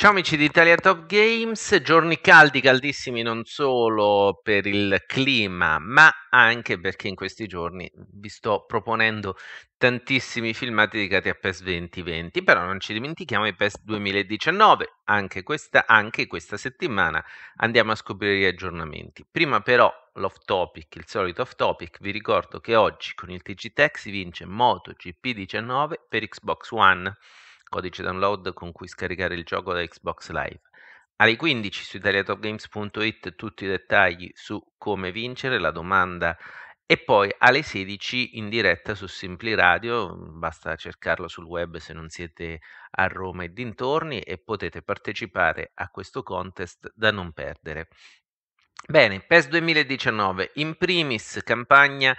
Ciao amici di Italia Top Games, giorni caldi, caldissimi non solo per il clima, ma anche perché in questi giorni vi sto proponendo tantissimi filmati dedicati a PES 2020, però non ci dimentichiamo i PES 2019, anche questa, anche questa settimana andiamo a scoprire gli aggiornamenti. Prima però l'off topic, il solito off topic, vi ricordo che oggi con il TG Tech si vince MotoGP 19 per Xbox One codice download con cui scaricare il gioco da Xbox Live. Alle 15 su italiatopgames.it tutti i dettagli su come vincere, la domanda e poi alle 16 in diretta su Simpli Radio, basta cercarlo sul web se non siete a Roma e dintorni e potete partecipare a questo contest da non perdere. Bene, PES 2019, in primis campagna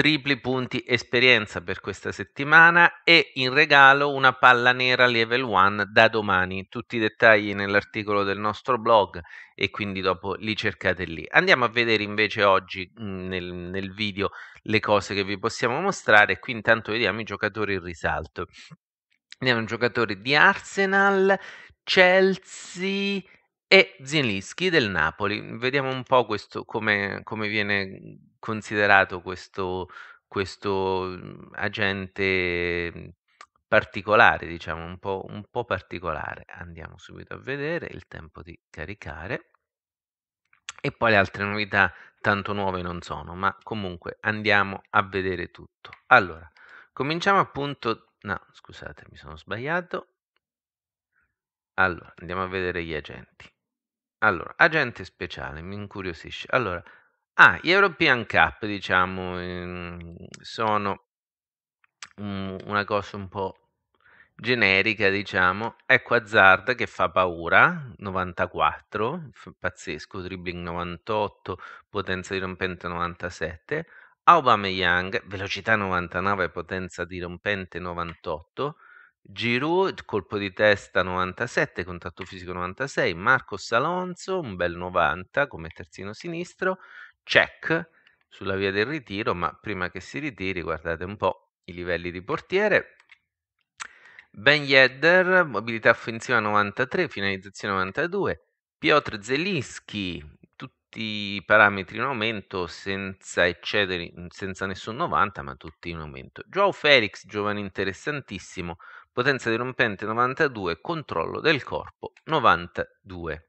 tripli punti esperienza per questa settimana e in regalo una palla nera level 1 da domani. Tutti i dettagli nell'articolo del nostro blog e quindi dopo li cercate lì. Andiamo a vedere invece oggi mm, nel, nel video le cose che vi possiamo mostrare. Qui intanto vediamo i giocatori in risalto. Abbiamo un giocatore di Arsenal, Chelsea, e Zielinski del Napoli. Vediamo un po' questo, come, come viene considerato questo, questo mhmm, agente mhmm, particolare, diciamo, un po', un po' particolare. Andiamo subito a vedere il tempo di caricare. E poi le altre novità tanto nuove non sono, ma comunque andiamo a vedere tutto. Allora, cominciamo appunto... No, scusate, mi sono sbagliato. Allora, andiamo a vedere gli agenti. Allora, agente speciale, mi incuriosisce. Allora, ah, gli European Cup, diciamo, ehm, sono una cosa un po' generica, diciamo. Ecco Hazard che fa paura, 94, pazzesco, dribbling 98, potenza dirompente 97. Aubameyang, velocità 99, potenza dirompente 98. Giroud, colpo di testa 97, contatto fisico 96, Marcos Alonso, un bel 90 come terzino sinistro, check sulla via del ritiro, ma prima che si ritiri guardate un po' i livelli di portiere. Ben Yedder, mobilità offensiva 93, finalizzazione 92, Piotr Zelinski, tutti i parametri in aumento senza eccedere, senza nessun 90, ma tutti in aumento. Joao Felix, giovane interessantissimo, potenza dirompente 92, controllo del corpo 92.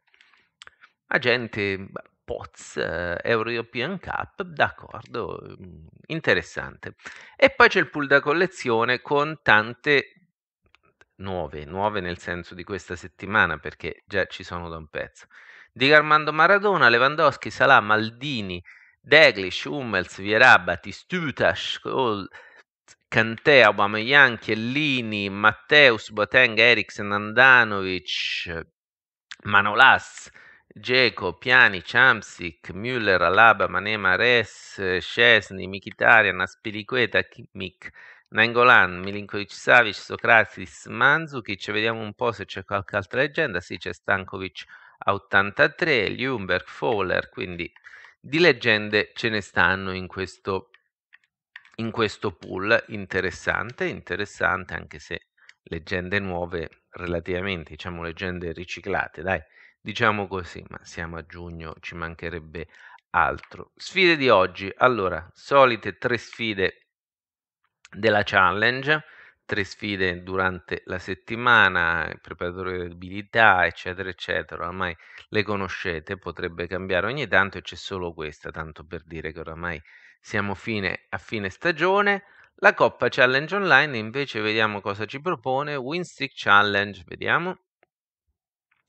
Agente beh, POTS, eh, European Cup, d'accordo, mm, interessante. E poi c'è il pool da collezione con tante nuove, nuove nel senso di questa settimana perché già ci sono da un pezzo. Di Armando Maradona, Lewandowski, Salah, Maldini, Deglish, Hummels, Vierà, Batistutas, Cole, Kanté, Aubameyang, Chiellini, Matteus, Boateng, Eriksen, Andanovic, Manolas, Geco, Piani, Ciamsic, Müller, Alaba, Manema, Res, Scesni, Mkhitaryan, Aspiliqueta, Kimmich, Nengolan, Milinkovic Savic, Socratis, Manzukic, vediamo un po' se c'è qualche altra leggenda, sì c'è Stankovic a 83, Ljungberg, Fowler, quindi di leggende ce ne stanno in questo in questo pool interessante, interessante anche se leggende nuove relativamente, diciamo leggende riciclate, dai, diciamo così, ma siamo a giugno, ci mancherebbe altro. Sfide di oggi, allora, solite tre sfide della challenge, tre sfide durante la settimana, preparatore di abilità, eccetera, eccetera, ormai le conoscete, potrebbe cambiare ogni tanto e c'è solo questa, tanto per dire che oramai siamo fine a fine stagione. La Coppa Challenge Online invece vediamo cosa ci propone. Winstick Challenge, vediamo.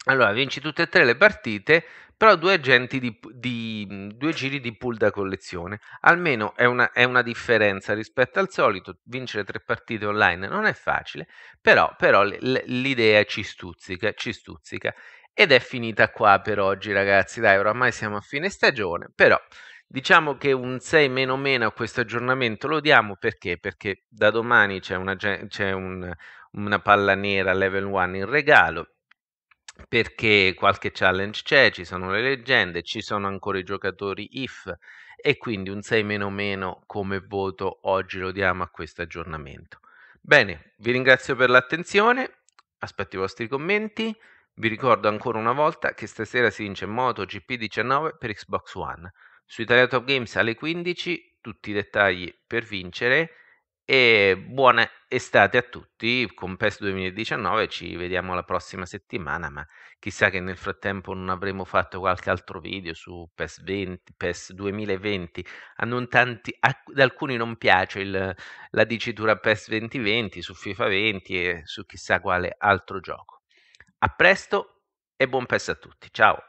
Allora, vinci tutte e tre le partite, però due, di, di, due giri di pool da collezione. Almeno è una, è una, differenza rispetto al solito. Vincere tre partite online non è facile, però, però l'idea ci stuzzica, ci stuzzica. Ed è finita qua per oggi, ragazzi. Dai, oramai siamo a fine stagione, però Diciamo che un 6 meno meno a questo aggiornamento lo diamo perché? Perché da domani c'è una, c'è un, una palla nera level 1 in regalo, perché qualche challenge c'è, ci sono le leggende, ci sono ancora i giocatori if e quindi un 6 meno meno come voto oggi lo diamo a questo aggiornamento. Bene, vi ringrazio per l'attenzione, aspetto i vostri commenti, vi ricordo ancora una volta che stasera si vince MotoGP 19 per Xbox One. Su Italia Top Games alle 15, tutti i dettagli per vincere e buona estate a tutti con PES 2019 ci vediamo la prossima settimana ma chissà che nel frattempo non avremo fatto qualche altro video su PES, 20, PES 2020 tanti, ad alcuni non piace il, la dicitura PES 2020 su FIFA 20 e su chissà quale altro gioco a presto e buon PES a tutti ciao